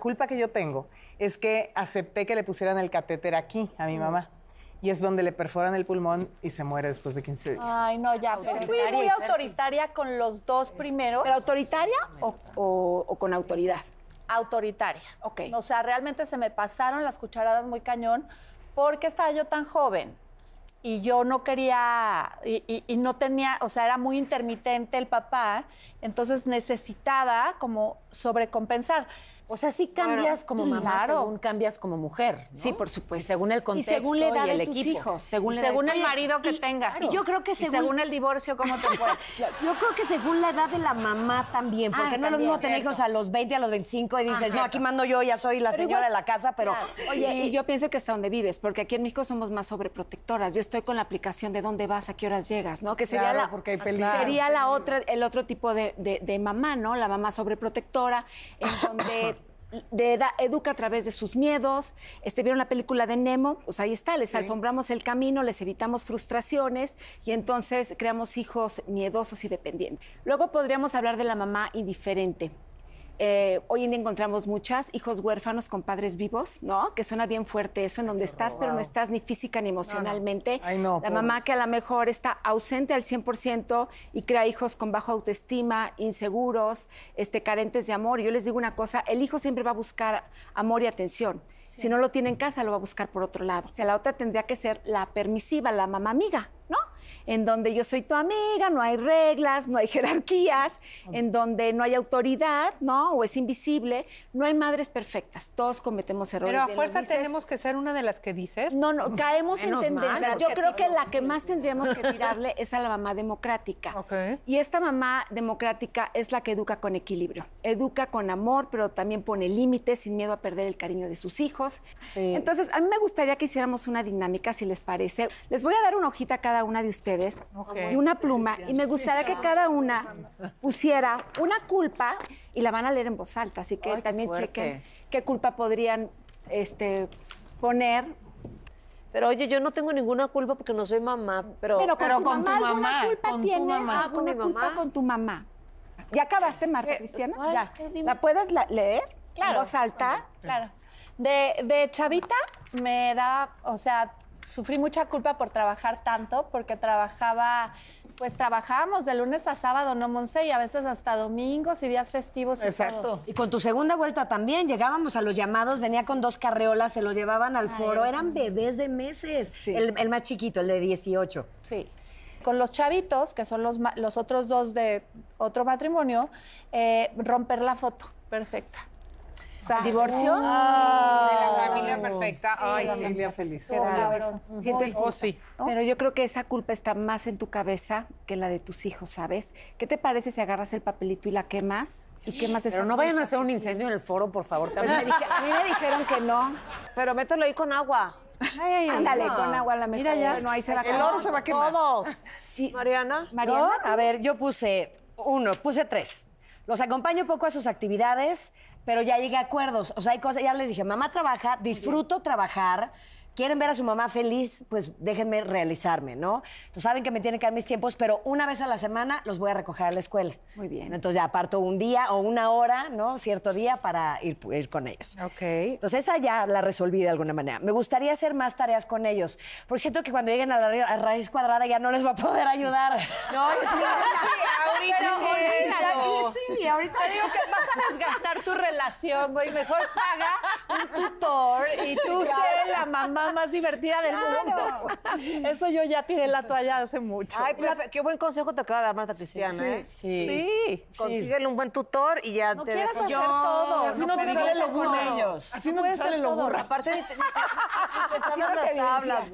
culpa que yo tengo es que acepté que le pusieran el catéter aquí a mi mm. mamá. Y es donde le perforan el pulmón y se muere después de 15 días. Ay, no, ya. Yo fui muy autoritaria con los dos primeros. ¿Pero autoritaria o, con autoridad? Autoritaria. Ok. O sea, realmente se me pasaron las cucharadas muy cañón porque estaba yo tan joven y yo no quería, y, no tenía, o sea, era muy intermitente el papá, entonces necesitaba como sobrecompensar. O sea, sí cambias como mamá, según cambias como mujer. Sí, por supuesto. según el contexto y, según la edad el de tus hijos, según, el marido que tengas. Y yo creo que según, según el divorcio cómo te fue. yo creo que según la edad de la mamá también, porque ah, no es lo mismo tener hijos a los 20, a los 25 y dices, no, aquí mando yo, ya soy la señora de la casa, pero Oye, y, yo pienso que hasta donde vives, porque aquí en México somos más sobreprotectoras. Yo estoy con la aplicación de dónde vas, a qué horas llegas, ¿no? Que sería la porque hay ah, peligro. Sería la otra el otro tipo de mamá, ¿no? La mamá sobreprotectora en donde de edad, educa a través de sus miedos. Este, ¿Vieron la película de Nemo? Pues ahí está, les alfombramos el camino, les evitamos frustraciones y entonces creamos hijos miedosos y dependientes. Luego podríamos hablar de la mamá indiferente. Eh, hoy en día encontramos muchas hijos huérfanos con padres vivos, ¿no? Que suena bien fuerte eso, en donde estás, pero no estás ni física ni emocionalmente. la mamá que a lo mejor está ausente al 100% y crea hijos con baja autoestima, inseguros, este, carentes de amor. yo les digo una cosa, el hijo siempre va a buscar amor y atención. Si no lo tiene en casa, lo va a buscar por otro lado. O sea, la otra tendría que ser la permisiva, la mamá amiga, ¿no? en donde yo soy tu amiga, no hay reglas, no hay jerarquías, en donde no hay autoridad, ¿no? O es invisible, no hay madres perfectas, todos cometemos errores. Pero a fuerza tenemos que ser una de las que dices. No, no, caemos en tendencia. yo creo que la que más tendríamos que tirarle es a la mamá democrática. Y esta mamá democrática es la que educa con equilibrio, educa con amor, pero también pone límites sin miedo a perder el cariño de sus hijos. Entonces, a mí me gustaría que hiciéramos una dinámica, si les parece. Les voy a dar una hojita a cada una de ustedes ustedes y una pluma. Y me gustaría que cada una pusiera una culpa y la van a leer en voz alta. Así que también chequen qué culpa podrían este, poner pero oye, yo no tengo ninguna culpa porque no soy mamá, pero, pero con, tu, mamá, con tu mamá, ah, con con tu mamá. ¿Ya acabaste, Marta Cristiana? ¿La puedes leer? Claro. ¿En voz alta? Claro. De, chavita me da, o sea, sufrí mucha culpa por trabajar tanto, porque trabajaba, pues trabajábamos de lunes a sábado, no Monse, y a veces hasta domingos y días festivos. Exacto. Y con tu segunda vuelta también, llegábamos a los llamados, venía con dos carreolas, se los llevaban al foro, eran bebés de meses, el, más chiquito, el de 18. Sí. Con los chavitos, que son los, los otros dos de otro matrimonio, eh, romper la foto, perfecta. ¿Divorcio? de la ah. familia perfecta. Ay, familia feliz. ¿Sientes culpa? Oh, Pero yo creo que esa culpa está más en tu cabeza que la de tus hijos, ¿sabes? ¿Qué te parece si agarras el papelito y la quemas? ¿Y qué quemas eso? Pero no vayan a hacer un incendio en el foro, por favor. Pues a mí me dijeron que no. Pero mételo ahí con agua. Ándale, con agua a la mesa. Mira ya. Bueno, ahí se va el oro se va a quemar. Todo. Mariana. Mariana. A ver, yo puse uno, puse tres. Los acompaño poco a sus actividades, pero ya llegué a acuerdos. O sea, hay cosas, ya les dije, mamá trabaja, disfruto trabajar quieren ver a su mamá feliz, pues déjenme realizarme, ¿no? Entonces saben que me tienen que dar mis tiempos, pero una vez a la semana los voy a recoger a la escuela. Muy bien. Entonces ya aparto un día o una hora, ¿no? Cierto día para ir, ir con ellos. Ok. Entonces esa ya la resolví de alguna manera. Me gustaría hacer más tareas con ellos, porque siento que cuando lleguen a la raíz cuadrada ya no les va a poder ayudar. no, es ahorita pero, sí, ahorita digo que vas a desgastar tu relación, güey. Mejor paga mamá más divertida del mundo. Eso yo ya tiré la toalla hace mucho. Ay, pero qué buen consejo te acaba de dar Marta Cristiana, sí, ¿eh? Sí. sí. Consíguele un buen tutor y ya no te quieras hacer todo. Así no, te sale lo burro. ellos. Así no, te sale lo burro. Aparte de hablas.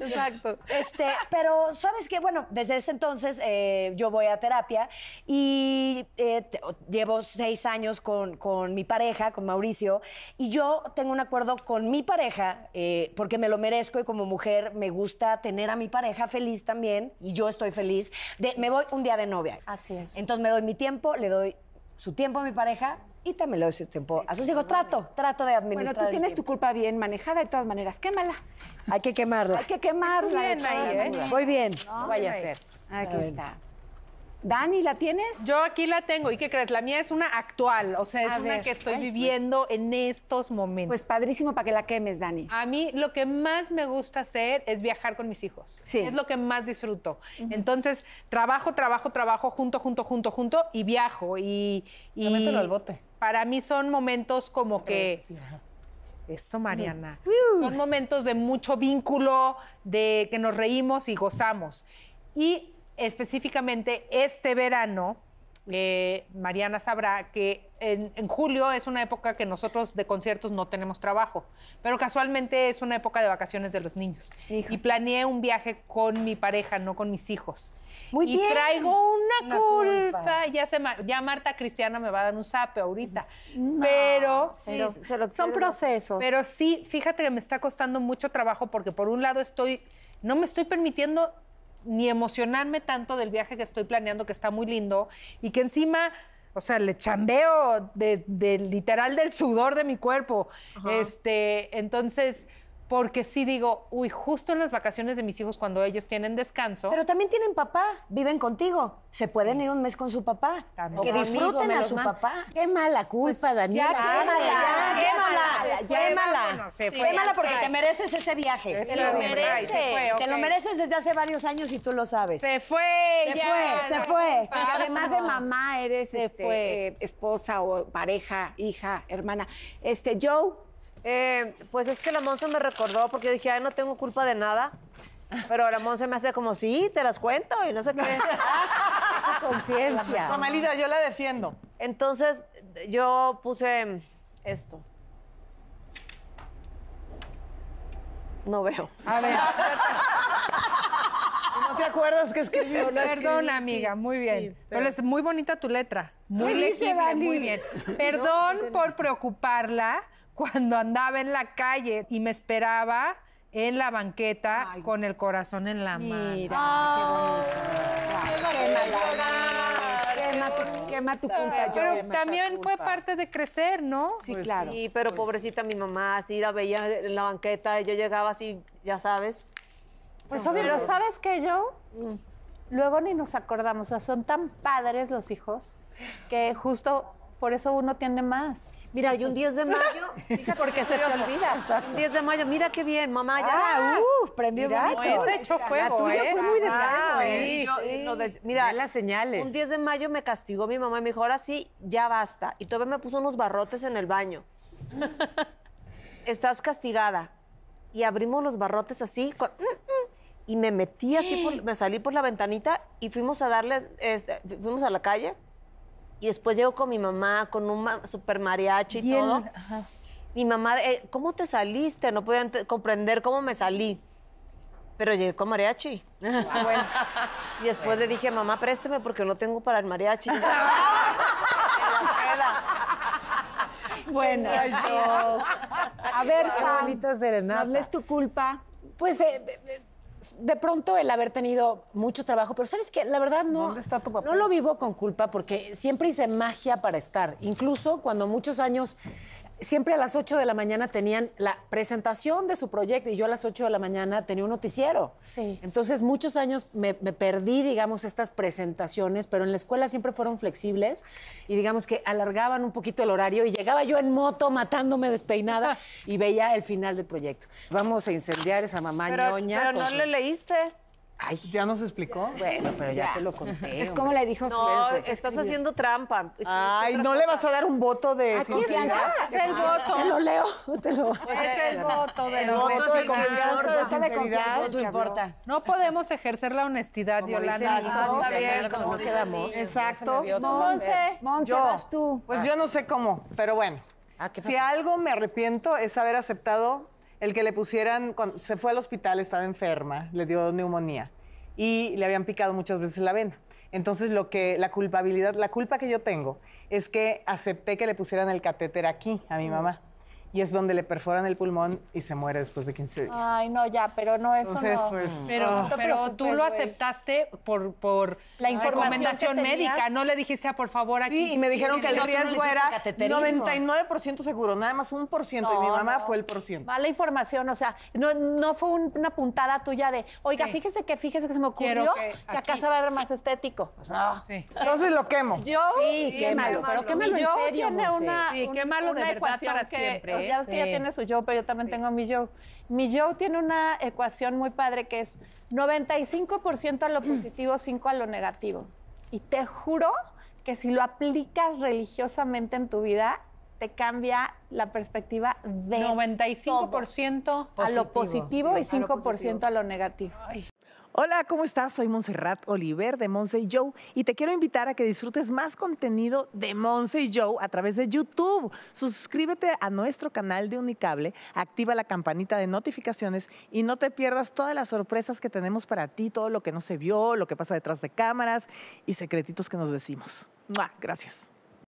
Exacto. Este, pero sabes qué? bueno, desde ese entonces eh, yo voy a terapia y eh, llevo seis años con, con mi pareja, con Mauricio, y yo tengo un acuerdo con mi pareja. Eh, eh, porque me lo merezco y como mujer me gusta tener a mi pareja feliz también y yo estoy feliz. me voy un día de novia. Así es. Entonces me doy mi tiempo, le doy su tiempo a mi pareja y también le doy su tiempo a sus hijos. Trato, trato de administrar. Bueno, tú tienes tu culpa bien manejada, de todas maneras, quémala. Hay que quemarla. Hay que quemarla. Muy bien, ahí, ¿eh? bien. vaya a ser. Aquí está. Dani, ¿la tienes? Yo aquí la tengo. ¿Y qué crees? La mía es una actual, o sea, es una que estoy viviendo en estos momentos. Pues padrísimo para que la quemes, Dani. A mí lo que más me gusta hacer es viajar con mis hijos. Sí. Es lo que más disfruto. Entonces, trabajo, trabajo, trabajo, junto, junto, junto, junto y viajo. Y, y Mételo al bote. Para mí son momentos como que... eso, Mariana. Son momentos de mucho vínculo, de que nos reímos y gozamos. Y específicamente este verano, eh, Mariana sabrá que en, julio es una época que nosotros de conciertos no tenemos trabajo, pero casualmente es una época de vacaciones de los niños. Y planeé un viaje con mi pareja, no con mis hijos. Muy y traigo una, culpa. Ya, se, ya Marta Cristiana me va a dar un sape ahorita. pero, pero son procesos. Pero sí, fíjate que me está costando mucho trabajo porque por un lado estoy, no me estoy permitiendo ni emocionarme tanto del viaje que estoy planeando, que está muy lindo, y que encima, o sea, le chambeo del literal del sudor de mi cuerpo. Este, entonces porque sí digo, uy, justo en las vacaciones de mis hijos cuando ellos tienen descanso. Pero también tienen papá, viven contigo, se pueden ir un mes con su papá, que disfruten a su papá. Qué mala culpa, pues, Daniela. Ya, quémala, ya, quémala, fue. Quémala porque te mereces ese viaje. Se lo mereces. Te lo mereces desde hace varios años y tú lo sabes. Se fue. Se fue, se fue. además de mamá eres este, eh, esposa o pareja, hija, hermana. Este, Joe eh, pues es que la Monse me recordó porque yo dije, ay, no tengo culpa de nada. Pero la Monse me hace como, sí, te las cuento y no sé qué. Su conciencia. Mamalita, yo la defiendo. Entonces, yo puse esto. No veo. A ver. ¿No te acuerdas que escribió? Perdón, amiga, muy bien. pero... es muy bonita tu letra. Muy legible, muy bien. Perdón por preocuparla cuando andaba en la calle y me esperaba en la banqueta con el corazón en la mano. Mira, qué bonito. quema, quema tu culpa. Pero también fue parte de crecer, ¿no? Sí, pues claro. Sí, pero pues pobrecita mi mamá, así la veía en la banqueta, y yo llegaba así, ya sabes. Pues pero ¿sabes que yo? Mm. Luego ni nos acordamos, o sea, son tan padres los hijos que justo por eso uno tiene más. Mira, y un 10 de mayo. Porque se te olvida. Un 10 de mayo, mira qué bien, mamá, ya. Ah, uh, prendió mira, Ese fuego. ¿eh? fue muy de ah, mira, las señales. Un 10 de mayo me castigó mi mamá y me dijo, ahora sí, ya basta. Y todavía me puso unos barrotes en el baño. Estás castigada. Y abrimos los barrotes así. Mm, mm", y me metí así, me salí por la ventanita y fuimos a darle, este, fuimos a la calle y después llego con mi mamá, con un super mariachi y, todo. Mi mamá, eh, ¿cómo te saliste? No podía comprender cómo me salí. Pero llegué con mariachi. Ah, bueno. Y después le dije, mamá, présteme porque no tengo para el mariachi. bueno, yo. A ver, Pam, ¿no es tu culpa? Pues eh, de pronto el haber tenido mucho trabajo, pero sabes que la verdad no, no lo vivo con culpa porque siempre hice magia para estar. Incluso cuando muchos años siempre a las 8 de la mañana tenían la presentación de su proyecto y yo a las 8 de la mañana tenía un noticiero. Sí. Entonces, muchos años me, perdí, digamos, estas presentaciones, pero en la escuela siempre fueron flexibles y, digamos, que alargaban un poquito el horario y llegaba yo en moto matándome despeinada y veía el final del proyecto. Vamos a incendiar esa mamá ñoña. Pero no le leíste. Ay. ¿Ya nos explicó? Bueno, pero ya, te lo conté. Es como le dijo su vez. estás haciendo trampa. Ay, no le vas a dar un voto de Aquí está. Es el ah, voto. Te lo leo. Te lo... Pues es el voto de el voto, voto de confianza, de No importa. No podemos ejercer la honestidad, Yolanda. No, ¿cómo quedamos? Exacto. No, Monse. Monse, vas tú. Pues yo no sé cómo, pero bueno. Ah, si algo me arrepiento es haber aceptado el que le pusieran, cuando se fue al hospital, estaba enferma, le dio neumonía y le habían picado muchas veces la vena. Entonces, lo que la culpabilidad, la culpa que yo tengo es que acepté que le pusieran el catéter aquí a mi mm. mamá y es donde le perforan el pulmón y se muere después de 15 días. Ay, no, ya, pero no, eso pues, no. pero, pero tú lo aceptaste por, la recomendación médica, no le dijiste, a ah, por favor, aquí. Sí, y me dijeron que el riesgo era 99% seguro, nada más un por ciento, y mi mamá fue el por ciento. la información, o sea, no, no fue una puntada tuya de, oiga, fíjese que, fíjese que se me ocurrió que, acá se va a ver más estético. no. Entonces lo quemo. Yo, sí, quémalo, pero malo, en serio, tiene una, sí, quémalo para siempre ya es que ya tiene su Joe, pero yo también tengo mi Joe. Mi Joe tiene una ecuación muy padre que es 95% a lo mm. positivo, 5 a lo negativo. Y te juro que si lo aplicas religiosamente en tu vida, te cambia la perspectiva de 95% a lo positivo y 5% a lo, negativo. Hola, ¿cómo estás? Soy Montserrat Oliver de Monse y Joe y te quiero invitar a que disfrutes más contenido de Monse y Joe a través de YouTube. Suscríbete a nuestro canal de Unicable, activa la campanita de notificaciones y no te pierdas todas las sorpresas que tenemos para ti, todo lo que no se vio, lo que pasa detrás de cámaras y secretitos que nos decimos. Gracias.